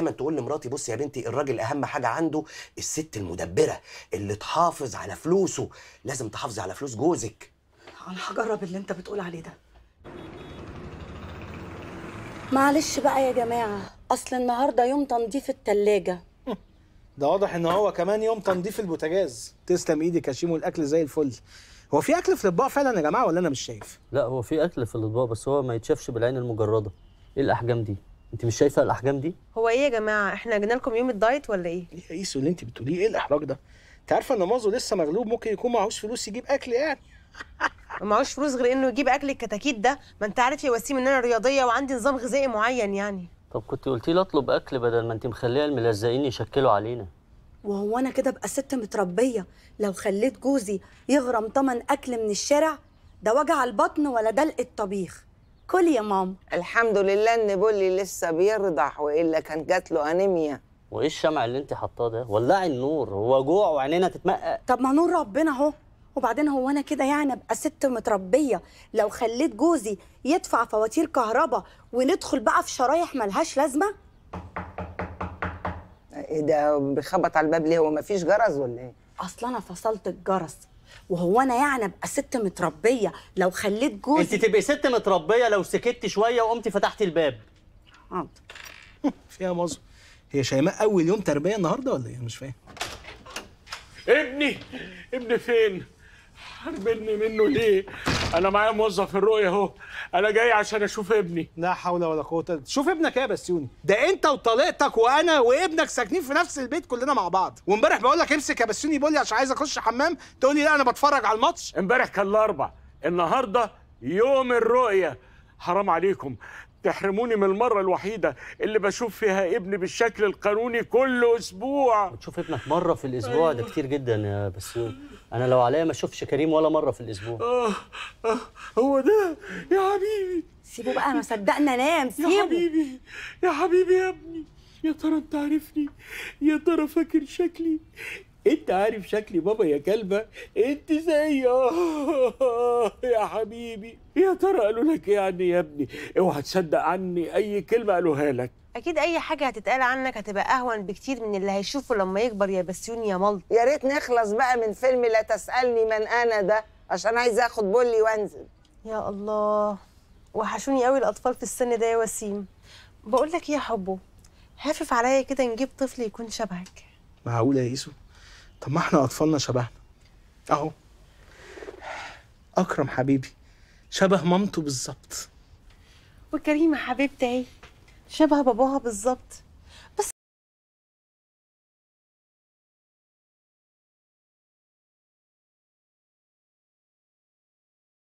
دايما تقول لمراتي بصي يا بنتي الراجل اهم حاجه عنده الست المدبره اللي تحافظ على فلوسه لازم تحافظي على فلوس جوزك انا هجرب اللي انت بتقول عليه ده معلش بقى يا جماعه اصل النهارده يوم تنظيف التلاجة ده واضح ان هو كمان يوم تنظيف البوتاجاز تسلم ايدك يا شيمو الاكل زي الفل هو في اكل في الاطباق فعلا يا جماعه ولا انا مش شايف لا هو في اكل في الاطباق بس هو ما يتشافش بالعين المجرده ايه الاحجام دي انت مش شايفه الاحجام دي هو ايه يا جماعه احنا جينا لكم يوم الدايت ولا ايه ايه يا اللي انت بتقوليه ايه الاحراج ده انت عارفه ان مازو لسه مغلوب ممكن يكون معهوش فلوس يجيب اكل يعني معهوش فلوس غير انه يجيب اكل الكتاكيت ده ما انت عارف يا وسيم ان انا رياضيه وعندي نظام غذائي معين يعني طب كنت قلتي لي اطلب اكل بدل ما انت مخليه الملزقين يشكلوا علينا وهو انا كده ابقى ست متربيه لو خليت جوزي يغرم طمن اكل من الشارع ده وجع البطن ولا دلق الطبيخ كل يا ماما الحمد لله ان بولي لسه بيرضع والا كان جات له انيميا وايه الشمع اللي انت حطاه ده ولعي النور هو جوع وعينينا تتمقق طب ما نور ربنا اهو وبعدين هو انا كده يعني ابقى ست متربيه لو خليت جوزي يدفع فواتير كهرباء وندخل بقى في شرايح ملهاش لازمه ايه ده بيخبط على الباب ليه هو مفيش جرس ولا ايه اصل انا فصلت الجرس وهو انا يعني ابقى ست متربيه لو خليت جوزي انت تبقي ست متربيه لو سكتي شويه وقمتي فتحتي الباب حاضر فيها مظهر هي شيماء اول يوم تربيه النهارده ولا ايه مش فاهم ابني ابني فين حاربني منه ليه انا معايا موظف الرؤيه اهو انا جاي عشان اشوف ابني لا حول ولا قوه شوف ابنك ايه يا بسيوني ده انت وطليقتك وانا وابنك ساكنين في نفس البيت كلنا مع بعض وامبارح بقول لك امسك يا بسيوني بقول لي عشان عايز اخش حمام تقول لي لا انا بتفرج على الماتش امبارح كان الاربع النهارده يوم الرؤيه حرام عليكم تحرموني من المره الوحيده اللي بشوف فيها ابني بالشكل القانوني كل اسبوع بتشوف ابنك مره في الاسبوع ده كتير جدا يا بس انا لو عليا ما اشوفش كريم ولا مره في الاسبوع اه, آه هو ده يا حبيبي سيبه بقى ما صدقنا نام سيبه يا حبيبي يا حبيبي يا ابني يا ترى انت عارفني يا ترى فاكر شكلي انت عارف شكلي بابا يا كلبة انت زي يا حبيبي يا ترى قالوا لك ايه عني يا ابني اوعى تصدق عني اي كلمة قالوها لك اكيد اي حاجه هتتقال عنك هتبقى اهون بكتير من اللي هيشوفه لما يكبر يا بسيون يا ملط يا ريت نخلص بقى من فيلم لا تسالني من انا ده عشان عايزه اخد بولي وانزل يا الله وحشوني قوي الاطفال في السن ده يا وسيم بقول لك إيه يا حبه هافف عليا كده نجيب طفل يكون شبهك معقوله يا يسو طب ما احنا اطفالنا شبهنا اهو اكرم حبيبي شبه مامته بالظبط وكريمه حبيبتي شبه باباها بالظبط